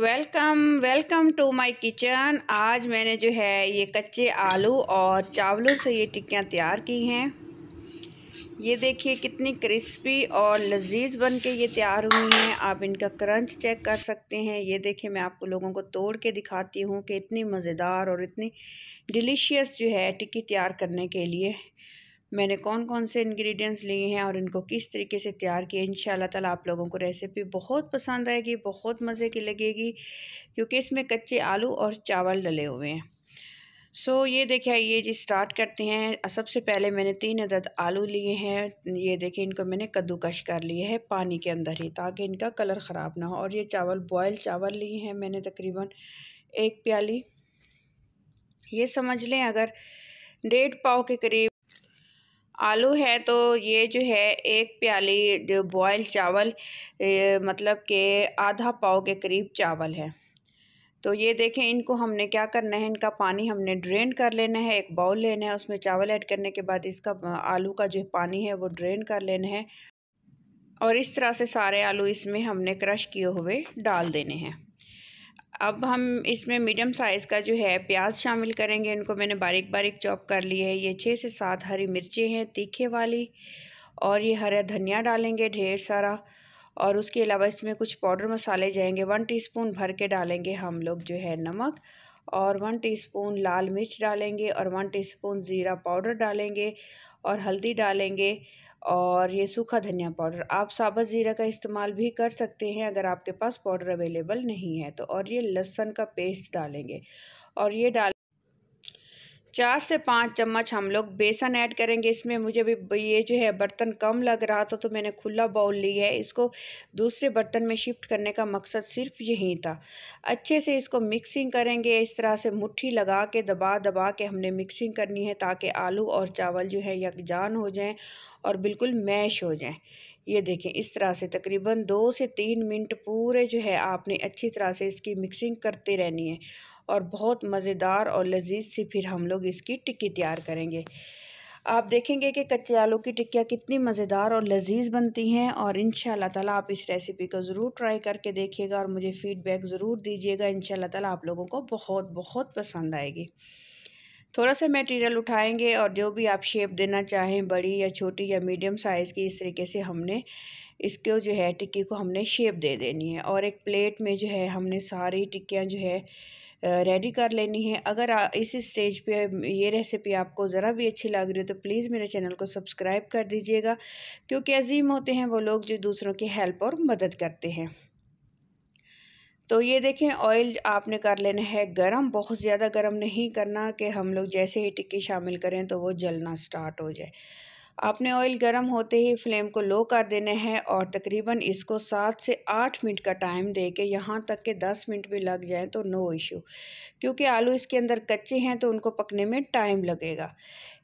welcome welcome to my kitchen आज मैंने जो है ये कच्चे आलू और चावलों से ये टिक्कियाँ तैयार की हैं ये देखिए कितनी क्रिस्पी और लजीज बन के ये तैयार हुई हैं आप इनका क्रंच चेक कर सकते हैं ये देखिए मैं आपको लोगों को तोड़ के दिखाती हूँ कि इतनी मज़ेदार और इतनी डिलीशियस जो है टिक्की तैयार करने के लिए मैंने कौन कौन से इंग्रेडिएंट्स लिए हैं और इनको किस तरीके से तैयार किए इन ताला आप लोगों को रेसिपी बहुत पसंद आएगी बहुत मज़े की लगेगी क्योंकि इसमें कच्चे आलू और चावल डले हुए हैं सो so, ये देखिए ये जी स्टार्ट करते हैं सबसे पहले मैंने तीन अदद आलू लिए हैं ये देखिए इनको मैंने कद्दूकश कर लिए है पानी के अंदर ही ताकि इनका कलर ख़राब ना हो और ये चावल बॉयल चावल लिए हैं मैंने तकरीबन एक प्याली ये समझ लें अगर डेढ़ पाव के करीब आलू है तो ये जो है एक प्याली जो बॉयल चावल मतलब के आधा पाव के करीब चावल है तो ये देखें इनको हमने क्या करना है इनका पानी हमने ड्रेन कर लेना है एक बाउल लेना है उसमें चावल ऐड करने के बाद इसका आलू का जो पानी है वो ड्रेन कर लेना है और इस तरह से सारे आलू इसमें हमने क्रश किए हुए डाल देने हैं अब हम इसमें मीडियम साइज़ का जो है प्याज शामिल करेंगे इनको मैंने बारीक बारीक चॉप कर लिए है ये छः से सात हरी मिर्चें हैं तीखे वाली और ये हरा धनिया डालेंगे ढेर सारा और उसके अलावा इसमें कुछ पाउडर मसाले जाएंगे वन टीस्पून भर के डालेंगे हम लोग जो है नमक और वन टीस्पून लाल मिर्च डालेंगे और वन टीस्पून ज़ीरा पाउडर डालेंगे और हल्दी डालेंगे और ये सूखा धनिया पाउडर आप साबुत ज़ीरा का इस्तेमाल भी कर सकते हैं अगर आपके पास पाउडर अवेलेबल नहीं है तो और ये लहसन का पेस्ट डालेंगे और ये डाल चार से पाँच चम्मच हम लोग बेसन ऐड करेंगे इसमें मुझे भी ये जो है बर्तन कम लग रहा था तो मैंने खुला बाउल ली है इसको दूसरे बर्तन में शिफ्ट करने का मकसद सिर्फ यही था अच्छे से इसको मिक्सिंग करेंगे इस तरह से मुट्ठी लगा के दबा दबा के हमने मिक्सिंग करनी है ताकि आलू और चावल जो है यकजान हो जाएँ और बिल्कुल मैश हो जाएँ ये देखें इस तरह से तकरीबन दो से तीन मिनट पूरे जो है आपने अच्छी तरह से इसकी मिक्सिंग करते रहनी है और बहुत मज़ेदार और लजीज सी फिर हम लोग इसकी टिक्की तैयार करेंगे आप देखेंगे कि कच्चे आलू की टिक्कियाँ कितनी मज़ेदार और लजीज बनती हैं और इन ताला आप इस रेसिपी को ज़रूर ट्राई करके देखिएगा और मुझे फ़ीडबैक ज़रूर दीजिएगा इन ताला आप लोगों को बहुत बहुत पसंद आएगी थोड़ा सा मटेरियल उठाएंगे और जो भी आप शेप देना चाहें बड़ी या छोटी या मीडियम साइज़ की इस तरीके से हमने इसको जो है टिक्की को हमने शेप दे देनी है और एक प्लेट में जो है हमने सारी टिक्कियाँ जो है रेडी कर लेनी है अगर इस स्टेज पे ये रेसिपी आपको ज़रा भी अच्छी लग रही हो तो प्लीज़ मेरे चैनल को सब्सक्राइब कर दीजिएगा क्योंकि अजीम होते हैं वो लोग जो दूसरों की हेल्प और मदद करते हैं तो ये देखें ऑयल आपने कर लेना है गरम बहुत ज़्यादा गरम नहीं करना कि हम लोग जैसे ही टिक्की शामिल करें तो वो जलना स्टार्ट हो जाए आपने ऑयल गर्म होते ही फ्लेम को लो कर देना है और तकरीबन इसको सात से आठ मिनट का टाइम दे के यहाँ तक के दस मिनट भी लग जाए तो नो इशू क्योंकि आलू इसके अंदर कच्चे हैं तो उनको पकने में टाइम लगेगा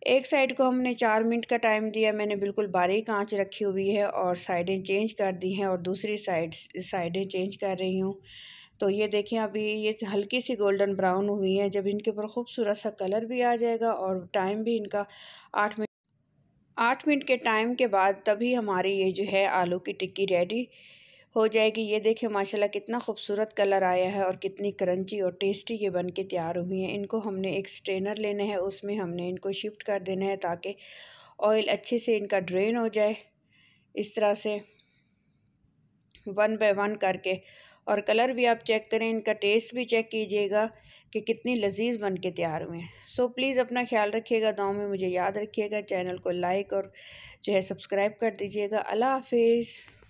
एक साइड को हमने चार मिनट का टाइम दिया मैंने बिल्कुल बारीक आंच रखी हुई है और साइडें चेंज कर दी हैं और दूसरी साइड साइडें चेंज कर रही हूँ तो ये देखें अभी ये हल्की सी गोल्डन ब्राउन हुई है जब इनके ऊपर खूबसूरत सा कलर भी आ जाएगा और टाइम भी इनका आठ मिनट आठ मिनट के टाइम के बाद तभी हमारी ये जो है आलू की टिक्की रेडी हो जाएगी ये देखिए माशाल्लाह कितना खूबसूरत कलर आया है और कितनी क्रंची और टेस्टी ये बन के तैयार हुई हैं इनको हमने एक स्ट्रेनर लेना है उसमें हमने इनको शिफ्ट कर देना है ताकि ऑयल अच्छे से इनका ड्रेन हो जाए इस तरह से वन बाय वन करके और कलर भी आप चेक करें इनका टेस्ट भी चेक कीजिएगा कि कितनी लजीज बन के तैयार हुए हैं सो प्लीज़ अपना ख्याल रखिएगा दाव में मुझे याद रखिएगा चैनल को लाइक और जो है सब्सक्राइब कर दीजिएगा अल्लाह हाफिज़